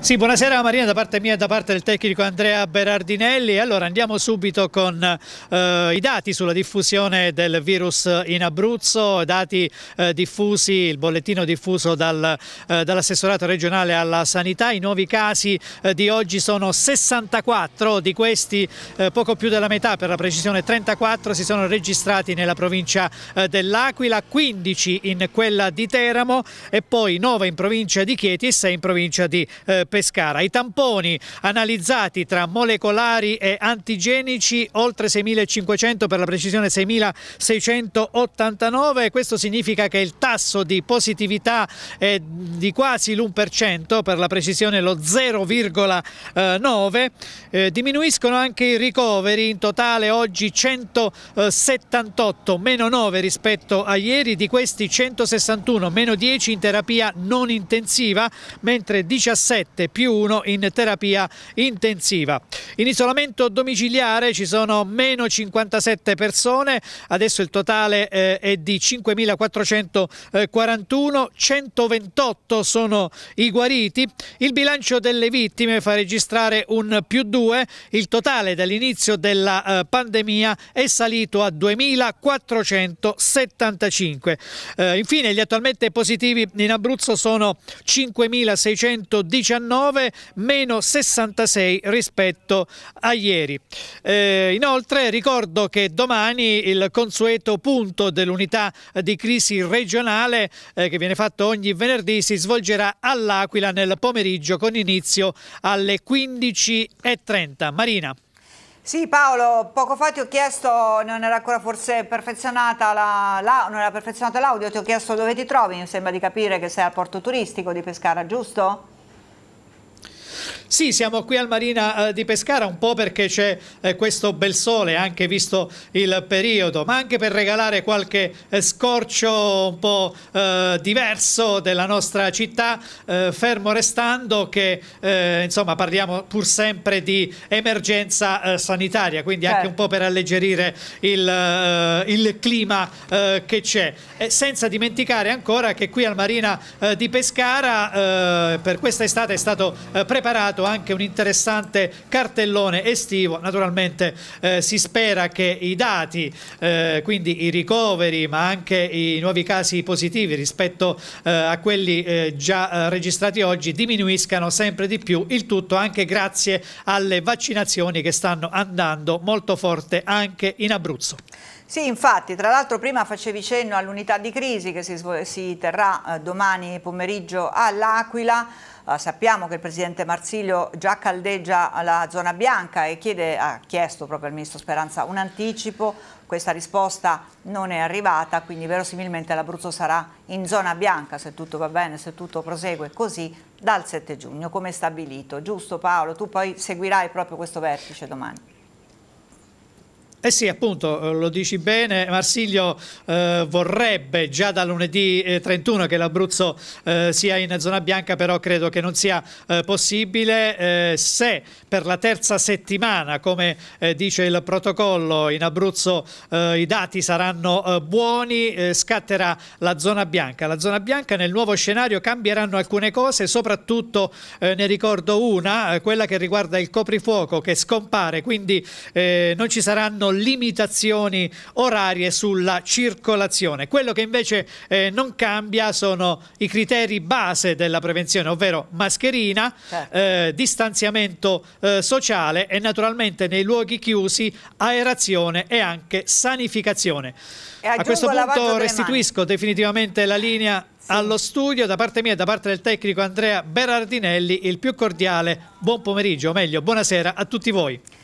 Sì, buonasera Marina da parte mia e da parte del tecnico Andrea Berardinelli. Allora andiamo subito con eh, i dati sulla diffusione del virus in Abruzzo, dati eh, diffusi, il bollettino diffuso dal, eh, dall'assessorato regionale alla sanità. I nuovi casi eh, di oggi sono 64, di questi eh, poco più della metà, per la precisione 34, si sono registrati nella provincia eh, dell'Aquila, 15 in quella di Teramo e poi 9 in provincia di Chieti e 6 in provincia di eh, Pescara. I tamponi analizzati tra molecolari e antigenici oltre 6.500 per la precisione 6.689 questo significa che il tasso di positività è di quasi l'1% per la precisione lo 0,9 eh, diminuiscono anche i ricoveri in totale oggi 178 meno 9 rispetto a ieri di questi 161 meno 10 in terapia non intensiva mentre 17 7 più 1 in terapia intensiva. In isolamento domiciliare ci sono meno 57 persone, adesso il totale eh, è di 5.441, 128 sono i guariti. Il bilancio delle vittime fa registrare un più 2, il totale dall'inizio della eh, pandemia è salito a 2.475. Eh, infine gli attualmente positivi in Abruzzo sono 5.619 19, meno 66 rispetto a ieri. Eh, inoltre ricordo che domani il consueto punto dell'unità di crisi regionale eh, che viene fatto ogni venerdì si svolgerà all'Aquila nel pomeriggio con inizio alle 15.30. Marina. Sì Paolo, poco fa ti ho chiesto, non era ancora forse perfezionata la, la, l'audio, ti ho chiesto dove ti trovi, mi sembra di capire che sei al porto turistico di Pescara, giusto? Sì, siamo qui al Marina eh, di Pescara un po' perché c'è eh, questo bel sole, anche visto il periodo, ma anche per regalare qualche eh, scorcio un po' diverso della nostra città, fermo restando che insomma parliamo pur sempre di emergenza sanitaria, quindi anche un certo. po' per alleggerire il, il clima che c'è. senza dimenticare ancora che qui al Marina di Pescara per questa estate è stato preparato preparato anche un interessante cartellone estivo. Naturalmente eh, si spera che i dati, eh, quindi i ricoveri, ma anche i nuovi casi positivi rispetto eh, a quelli eh, già eh, registrati oggi, diminuiscano sempre di più. Il tutto anche grazie alle vaccinazioni che stanno andando molto forte anche in Abruzzo. Sì, infatti, tra l'altro prima facevi cenno all'unità di crisi che si, si terrà eh, domani pomeriggio all'Aquila. Eh, sappiamo che il Presidente Marsilio già caldeggia la zona bianca e chiede, ha chiesto proprio al Ministro Speranza un anticipo. Questa risposta non è arrivata, quindi verosimilmente l'Abruzzo sarà in zona bianca, se tutto va bene, se tutto prosegue così, dal 7 giugno, come stabilito. Giusto Paolo? Tu poi seguirai proprio questo vertice domani. Eh sì, appunto, eh, lo dici bene, Marsiglio eh, vorrebbe già da lunedì 31 eh, che l'Abruzzo eh, sia in zona bianca, però credo che non sia eh, possibile. se per la terza settimana, come dice il protocollo, in Abruzzo i dati saranno buoni, scatterà la zona bianca. La zona bianca nel nuovo scenario cambieranno alcune cose, soprattutto ne ricordo una, quella che riguarda il coprifuoco che scompare, quindi non ci saranno sono limitazioni orarie sulla circolazione. Quello che invece eh, non cambia sono i criteri base della prevenzione, ovvero mascherina, certo. eh, distanziamento eh, sociale e naturalmente nei luoghi chiusi aerazione e anche sanificazione. E A questo punto restituisco definitivamente la linea allo studio da parte mia e da parte del tecnico Andrea Berardinelli il più cordiale buon pomeriggio, o meglio buonasera a tutti voi.